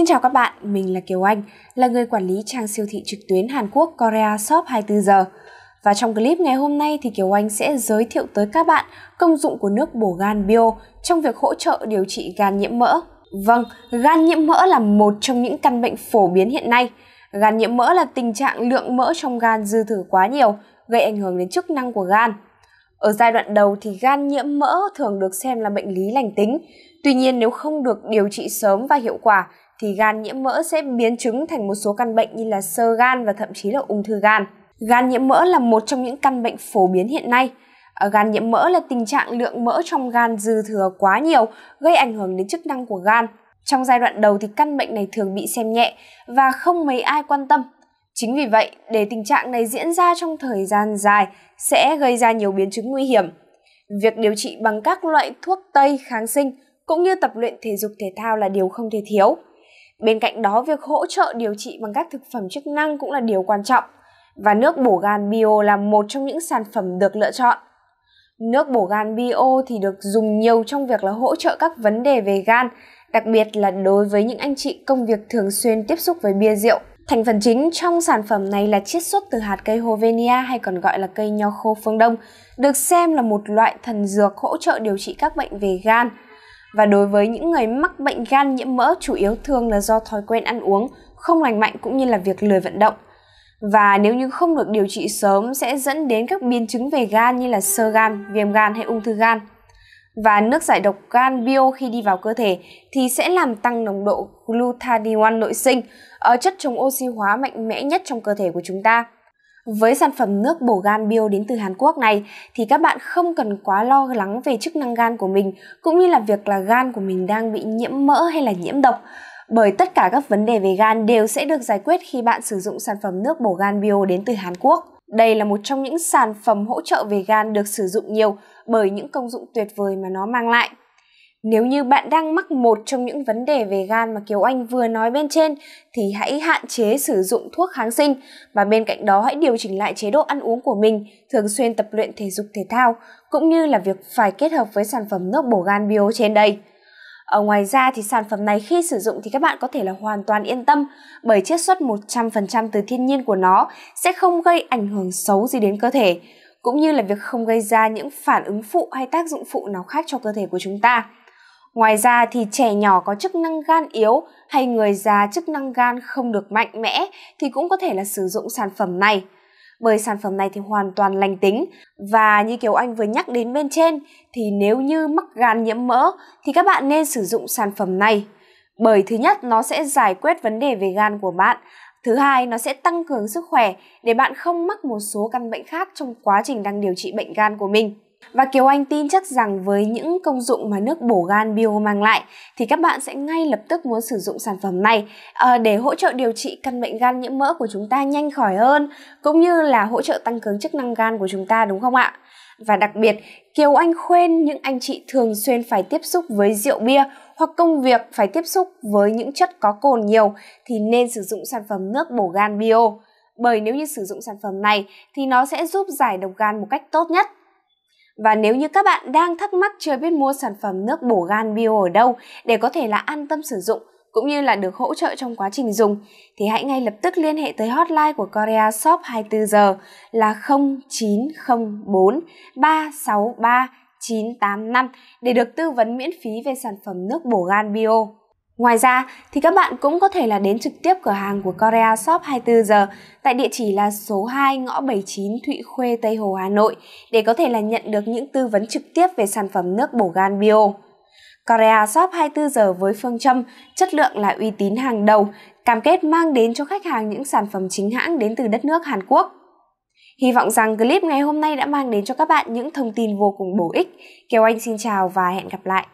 Xin chào các bạn, mình là Kiều Anh, là người quản lý trang siêu thị trực tuyến Hàn Quốc Korea Shop 24 giờ. Và trong clip ngày hôm nay thì Kiều Anh sẽ giới thiệu tới các bạn công dụng của nước bổ gan bio trong việc hỗ trợ điều trị gan nhiễm mỡ. Vâng, gan nhiễm mỡ là một trong những căn bệnh phổ biến hiện nay. Gan nhiễm mỡ là tình trạng lượng mỡ trong gan dư thừa quá nhiều, gây ảnh hưởng đến chức năng của gan. Ở giai đoạn đầu thì gan nhiễm mỡ thường được xem là bệnh lý lành tính, Tuy nhiên nếu không được điều trị sớm và hiệu quả thì gan nhiễm mỡ sẽ biến chứng thành một số căn bệnh như là sơ gan và thậm chí là ung thư gan. Gan nhiễm mỡ là một trong những căn bệnh phổ biến hiện nay. Ở gan nhiễm mỡ là tình trạng lượng mỡ trong gan dư thừa quá nhiều, gây ảnh hưởng đến chức năng của gan. Trong giai đoạn đầu thì căn bệnh này thường bị xem nhẹ và không mấy ai quan tâm. Chính vì vậy, để tình trạng này diễn ra trong thời gian dài sẽ gây ra nhiều biến chứng nguy hiểm. Việc điều trị bằng các loại thuốc tây kháng sinh cũng như tập luyện thể dục thể thao là điều không thể thiếu. Bên cạnh đó, việc hỗ trợ điều trị bằng các thực phẩm chức năng cũng là điều quan trọng và nước bổ gan bio là một trong những sản phẩm được lựa chọn. Nước bổ gan bio thì được dùng nhiều trong việc là hỗ trợ các vấn đề về gan, đặc biệt là đối với những anh chị công việc thường xuyên tiếp xúc với bia rượu. Thành phần chính trong sản phẩm này là chiết xuất từ hạt cây Hovenia hay còn gọi là cây nho khô phương Đông, được xem là một loại thần dược hỗ trợ điều trị các bệnh về gan. Và đối với những người mắc bệnh gan nhiễm mỡ chủ yếu thường là do thói quen ăn uống không lành mạnh cũng như là việc lười vận động. Và nếu như không được điều trị sớm sẽ dẫn đến các biến chứng về gan như là sơ gan, viêm gan hay ung thư gan. Và nước giải độc gan bio khi đi vào cơ thể thì sẽ làm tăng nồng độ glutathione nội sinh, ở chất chống oxy hóa mạnh mẽ nhất trong cơ thể của chúng ta. Với sản phẩm nước bổ gan bio đến từ Hàn Quốc này thì các bạn không cần quá lo lắng về chức năng gan của mình cũng như là việc là gan của mình đang bị nhiễm mỡ hay là nhiễm độc bởi tất cả các vấn đề về gan đều sẽ được giải quyết khi bạn sử dụng sản phẩm nước bổ gan bio đến từ Hàn Quốc. Đây là một trong những sản phẩm hỗ trợ về gan được sử dụng nhiều bởi những công dụng tuyệt vời mà nó mang lại. Nếu như bạn đang mắc một trong những vấn đề về gan mà Kiều Anh vừa nói bên trên thì hãy hạn chế sử dụng thuốc kháng sinh và bên cạnh đó hãy điều chỉnh lại chế độ ăn uống của mình, thường xuyên tập luyện thể dục thể thao cũng như là việc phải kết hợp với sản phẩm nước bổ gan bio trên đây. Ở ngoài ra thì sản phẩm này khi sử dụng thì các bạn có thể là hoàn toàn yên tâm bởi chiết xuất 100% từ thiên nhiên của nó sẽ không gây ảnh hưởng xấu gì đến cơ thể cũng như là việc không gây ra những phản ứng phụ hay tác dụng phụ nào khác cho cơ thể của chúng ta. Ngoài ra thì trẻ nhỏ có chức năng gan yếu hay người già chức năng gan không được mạnh mẽ thì cũng có thể là sử dụng sản phẩm này. Bởi sản phẩm này thì hoàn toàn lành tính và như kiểu Anh vừa nhắc đến bên trên thì nếu như mắc gan nhiễm mỡ thì các bạn nên sử dụng sản phẩm này. Bởi thứ nhất nó sẽ giải quyết vấn đề về gan của bạn, thứ hai nó sẽ tăng cường sức khỏe để bạn không mắc một số căn bệnh khác trong quá trình đang điều trị bệnh gan của mình. Và Kiều Anh tin chắc rằng với những công dụng mà nước bổ gan bio mang lại thì các bạn sẽ ngay lập tức muốn sử dụng sản phẩm này ờ, để hỗ trợ điều trị căn bệnh gan nhiễm mỡ của chúng ta nhanh khỏi hơn cũng như là hỗ trợ tăng cường chức năng gan của chúng ta đúng không ạ? Và đặc biệt, Kiều Anh khuyên những anh chị thường xuyên phải tiếp xúc với rượu bia hoặc công việc phải tiếp xúc với những chất có cồn nhiều thì nên sử dụng sản phẩm nước bổ gan bio. Bởi nếu như sử dụng sản phẩm này thì nó sẽ giúp giải độc gan một cách tốt nhất. Và nếu như các bạn đang thắc mắc chưa biết mua sản phẩm nước bổ gan bio ở đâu để có thể là an tâm sử dụng cũng như là được hỗ trợ trong quá trình dùng thì hãy ngay lập tức liên hệ tới hotline của Korea Shop 24 giờ là 0904 363 985 để được tư vấn miễn phí về sản phẩm nước bổ gan bio. Ngoài ra thì các bạn cũng có thể là đến trực tiếp cửa hàng của Korea Shop 24 giờ tại địa chỉ là số 2 ngõ 79 Thụy Khuê, Tây Hồ, Hà Nội để có thể là nhận được những tư vấn trực tiếp về sản phẩm nước bổ gan bio. Korea Shop 24 giờ với phương châm chất lượng là uy tín hàng đầu, cam kết mang đến cho khách hàng những sản phẩm chính hãng đến từ đất nước Hàn Quốc. Hy vọng rằng clip ngày hôm nay đã mang đến cho các bạn những thông tin vô cùng bổ ích. Kiều Anh xin chào và hẹn gặp lại!